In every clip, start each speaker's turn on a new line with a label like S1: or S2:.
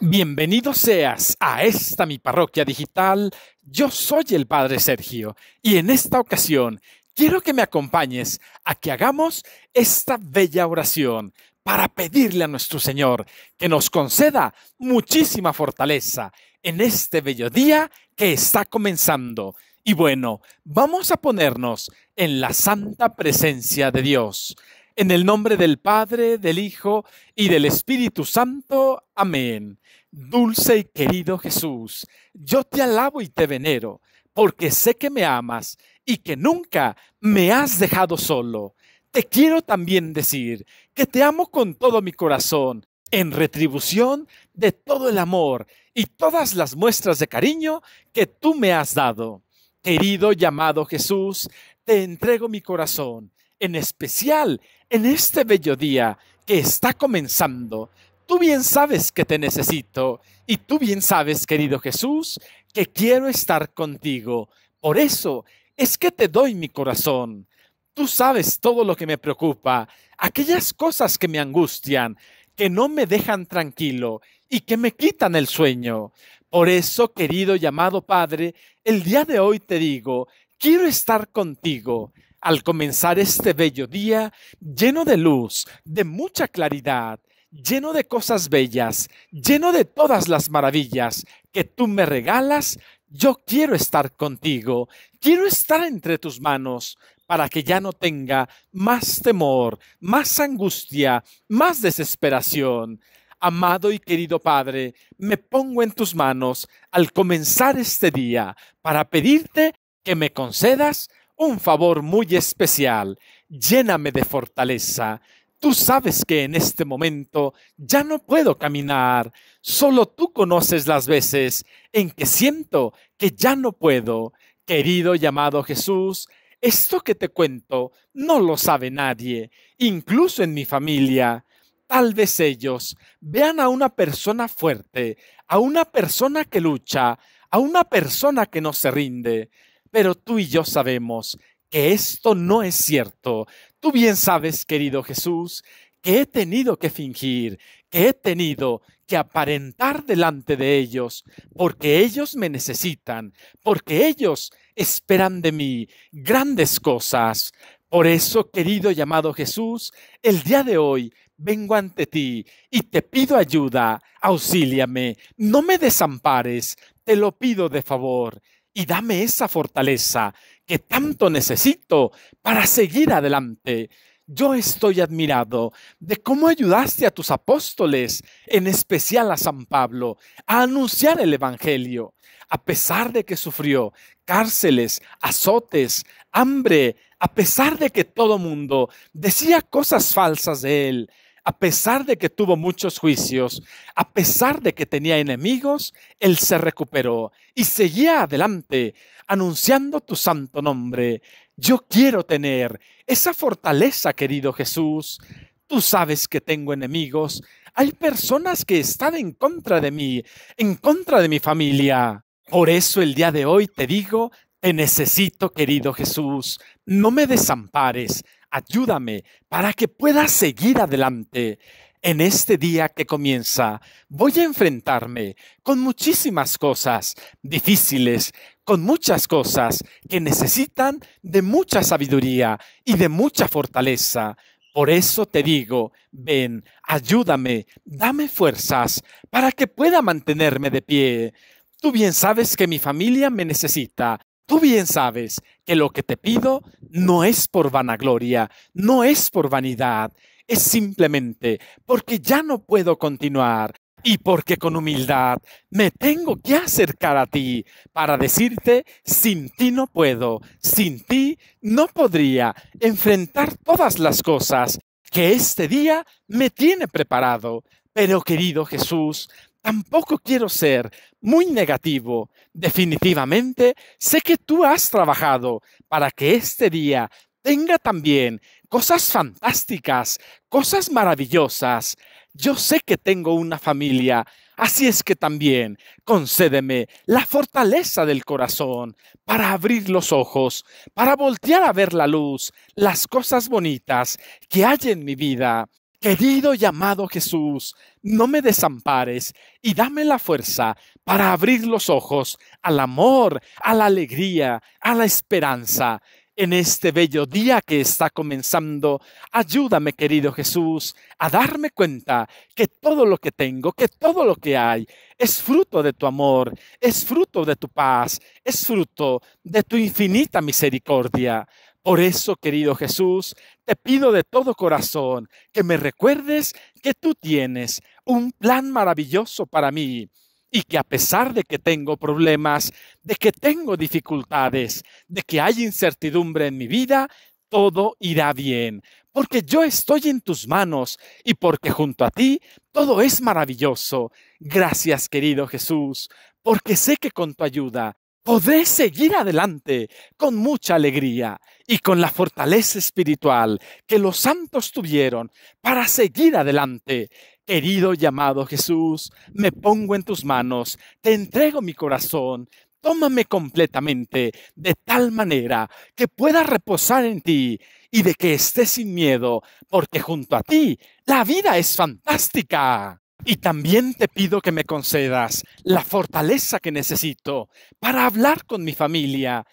S1: Bienvenido seas a esta mi parroquia digital. Yo soy el Padre Sergio y en esta ocasión quiero que me acompañes a que hagamos esta bella oración para pedirle a nuestro Señor que nos conceda muchísima fortaleza en este bello día que está comenzando. Y bueno, vamos a ponernos en la santa presencia de Dios. En el nombre del Padre, del Hijo y del Espíritu Santo. Amén. Dulce y querido Jesús, yo te alabo y te venero, porque sé que me amas y que nunca me has dejado solo. Te quiero también decir que te amo con todo mi corazón, en retribución de todo el amor y todas las muestras de cariño que tú me has dado. Querido y amado Jesús, te entrego mi corazón en especial en este bello día que está comenzando. Tú bien sabes que te necesito y tú bien sabes, querido Jesús, que quiero estar contigo. Por eso es que te doy mi corazón. Tú sabes todo lo que me preocupa, aquellas cosas que me angustian, que no me dejan tranquilo y que me quitan el sueño. Por eso, querido y amado Padre, el día de hoy te digo, quiero estar contigo al comenzar este bello día, lleno de luz, de mucha claridad, lleno de cosas bellas, lleno de todas las maravillas que tú me regalas, yo quiero estar contigo, quiero estar entre tus manos para que ya no tenga más temor, más angustia, más desesperación. Amado y querido Padre, me pongo en tus manos al comenzar este día para pedirte que me concedas un favor muy especial, lléname de fortaleza. Tú sabes que en este momento ya no puedo caminar, solo tú conoces las veces en que siento que ya no puedo. Querido y amado Jesús, esto que te cuento no lo sabe nadie, incluso en mi familia. Tal vez ellos vean a una persona fuerte, a una persona que lucha, a una persona que no se rinde, pero tú y yo sabemos que esto no es cierto. Tú bien sabes, querido Jesús, que he tenido que fingir, que he tenido que aparentar delante de ellos, porque ellos me necesitan, porque ellos esperan de mí grandes cosas. Por eso, querido llamado Jesús, el día de hoy vengo ante ti y te pido ayuda, auxíliame, no me desampares, te lo pido de favor y dame esa fortaleza que tanto necesito para seguir adelante. Yo estoy admirado de cómo ayudaste a tus apóstoles, en especial a San Pablo, a anunciar el Evangelio, a pesar de que sufrió cárceles, azotes, hambre, a pesar de que todo mundo decía cosas falsas de él, a pesar de que tuvo muchos juicios, a pesar de que tenía enemigos, él se recuperó y seguía adelante anunciando tu santo nombre. Yo quiero tener esa fortaleza, querido Jesús. Tú sabes que tengo enemigos. Hay personas que están en contra de mí, en contra de mi familia. Por eso el día de hoy te digo, te necesito, querido Jesús. No me desampares, ayúdame para que pueda seguir adelante. En este día que comienza, voy a enfrentarme con muchísimas cosas difíciles, con muchas cosas que necesitan de mucha sabiduría y de mucha fortaleza. Por eso te digo, ven, ayúdame, dame fuerzas para que pueda mantenerme de pie. Tú bien sabes que mi familia me necesita, Tú bien sabes que lo que te pido no es por vanagloria, no es por vanidad, es simplemente porque ya no puedo continuar y porque con humildad me tengo que acercar a ti para decirte, sin ti no puedo, sin ti no podría enfrentar todas las cosas que este día me tiene preparado. Pero querido Jesús, Tampoco quiero ser muy negativo. Definitivamente sé que tú has trabajado para que este día tenga también cosas fantásticas, cosas maravillosas. Yo sé que tengo una familia, así es que también concédeme la fortaleza del corazón para abrir los ojos, para voltear a ver la luz, las cosas bonitas que hay en mi vida Querido y amado Jesús, no me desampares y dame la fuerza para abrir los ojos al amor, a la alegría, a la esperanza. En este bello día que está comenzando, ayúdame, querido Jesús, a darme cuenta que todo lo que tengo, que todo lo que hay, es fruto de tu amor, es fruto de tu paz, es fruto de tu infinita misericordia. Por eso, querido Jesús, te pido de todo corazón que me recuerdes que tú tienes un plan maravilloso para mí y que a pesar de que tengo problemas, de que tengo dificultades, de que hay incertidumbre en mi vida, todo irá bien, porque yo estoy en tus manos y porque junto a ti todo es maravilloso. Gracias, querido Jesús, porque sé que con tu ayuda podré seguir adelante con mucha alegría y con la fortaleza espiritual que los santos tuvieron para seguir adelante. Querido y amado Jesús, me pongo en tus manos, te entrego mi corazón, tómame completamente de tal manera que pueda reposar en ti y de que esté sin miedo, porque junto a ti la vida es fantástica. Y también te pido que me concedas la fortaleza que necesito para hablar con mi familia.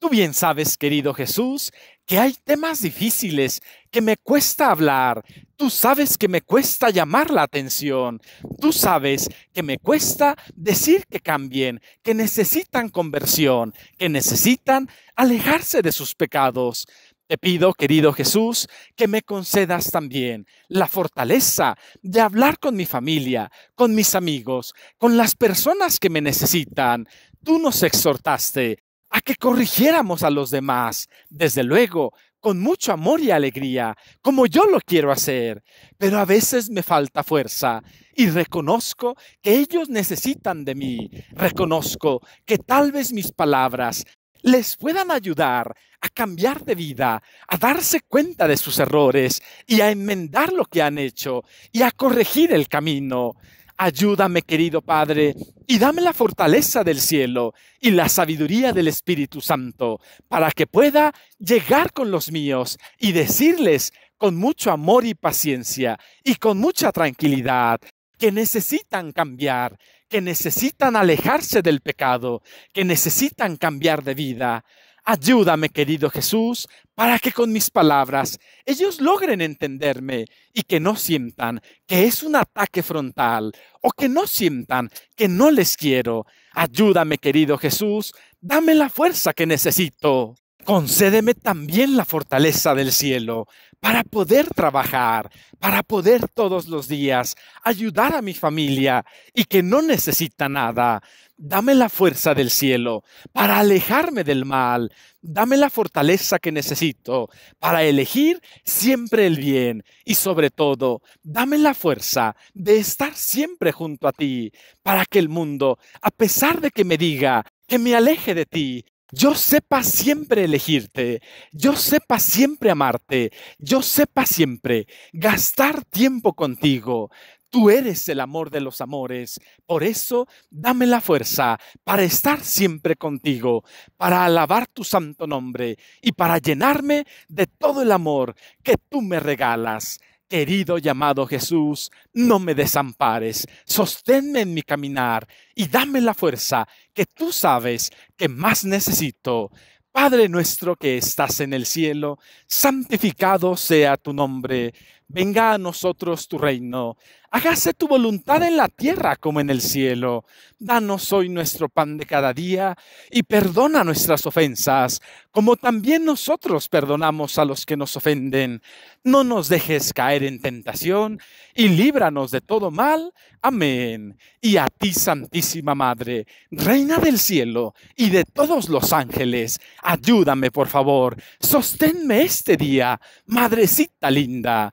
S1: Tú bien sabes, querido Jesús, que hay temas difíciles que me cuesta hablar. Tú sabes que me cuesta llamar la atención. Tú sabes que me cuesta decir que cambien, que necesitan conversión, que necesitan alejarse de sus pecados. Te pido, querido Jesús, que me concedas también la fortaleza de hablar con mi familia, con mis amigos, con las personas que me necesitan. Tú nos exhortaste a que corrigiéramos a los demás, desde luego, con mucho amor y alegría, como yo lo quiero hacer, pero a veces me falta fuerza y reconozco que ellos necesitan de mí, reconozco que tal vez mis palabras les puedan ayudar a cambiar de vida, a darse cuenta de sus errores y a enmendar lo que han hecho y a corregir el camino. Ayúdame, querido Padre, y dame la fortaleza del cielo y la sabiduría del Espíritu Santo, para que pueda llegar con los míos y decirles con mucho amor y paciencia y con mucha tranquilidad que necesitan cambiar, que necesitan alejarse del pecado, que necesitan cambiar de vida. Ayúdame, querido Jesús, para que con mis palabras ellos logren entenderme y que no sientan que es un ataque frontal o que no sientan que no les quiero. Ayúdame, querido Jesús, dame la fuerza que necesito concédeme también la fortaleza del cielo para poder trabajar, para poder todos los días ayudar a mi familia y que no necesita nada. Dame la fuerza del cielo para alejarme del mal. Dame la fortaleza que necesito para elegir siempre el bien y sobre todo, dame la fuerza de estar siempre junto a ti para que el mundo, a pesar de que me diga que me aleje de ti, yo sepa siempre elegirte, yo sepa siempre amarte, yo sepa siempre gastar tiempo contigo. Tú eres el amor de los amores, por eso dame la fuerza para estar siempre contigo, para alabar tu santo nombre y para llenarme de todo el amor que tú me regalas querido llamado Jesús, no me desampares, sosténme en mi caminar y dame la fuerza que tú sabes que más necesito. Padre nuestro que estás en el cielo, santificado sea tu nombre venga a nosotros tu reino, hágase tu voluntad en la tierra como en el cielo. Danos hoy nuestro pan de cada día y perdona nuestras ofensas, como también nosotros perdonamos a los que nos ofenden. No nos dejes caer en tentación y líbranos de todo mal. Amén. Y a ti, Santísima Madre, Reina del cielo y de todos los ángeles, ayúdame por favor, sosténme este día, Madrecita linda.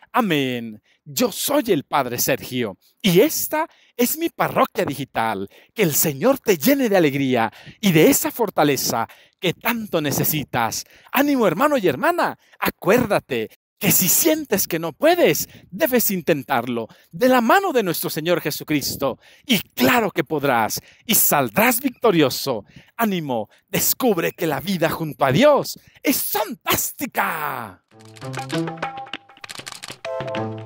S1: Amén. Yo soy el Padre Sergio y esta es mi parroquia digital. Que el Señor te llene de alegría y de esa fortaleza que tanto necesitas. Ánimo hermano y hermana, acuérdate que si sientes que no puedes, debes intentarlo de la mano de nuestro Señor Jesucristo. Y claro que podrás y saldrás victorioso. Ánimo, descubre que la vida junto a Dios es fantástica. thank you